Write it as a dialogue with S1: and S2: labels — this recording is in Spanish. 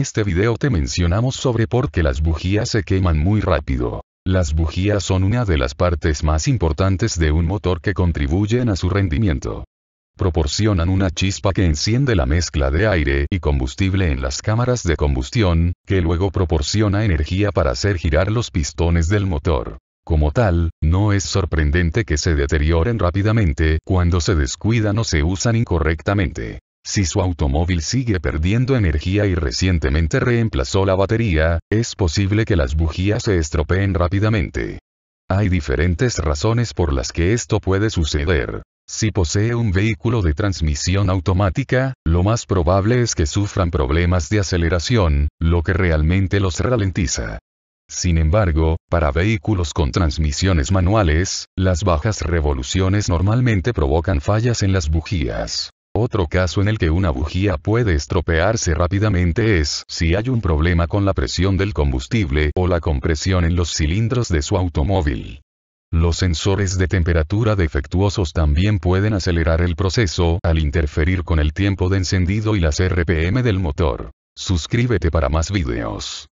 S1: este video te mencionamos sobre por qué las bujías se queman muy rápido. Las bujías son una de las partes más importantes de un motor que contribuyen a su rendimiento. Proporcionan una chispa que enciende la mezcla de aire y combustible en las cámaras de combustión, que luego proporciona energía para hacer girar los pistones del motor. Como tal, no es sorprendente que se deterioren rápidamente cuando se descuidan o se usan incorrectamente. Si su automóvil sigue perdiendo energía y recientemente reemplazó la batería, es posible que las bujías se estropeen rápidamente. Hay diferentes razones por las que esto puede suceder. Si posee un vehículo de transmisión automática, lo más probable es que sufran problemas de aceleración, lo que realmente los ralentiza. Sin embargo, para vehículos con transmisiones manuales, las bajas revoluciones normalmente provocan fallas en las bujías. Otro caso en el que una bujía puede estropearse rápidamente es si hay un problema con la presión del combustible o la compresión en los cilindros de su automóvil. Los sensores de temperatura defectuosos también pueden acelerar el proceso al interferir con el tiempo de encendido y las RPM del motor. Suscríbete para más videos.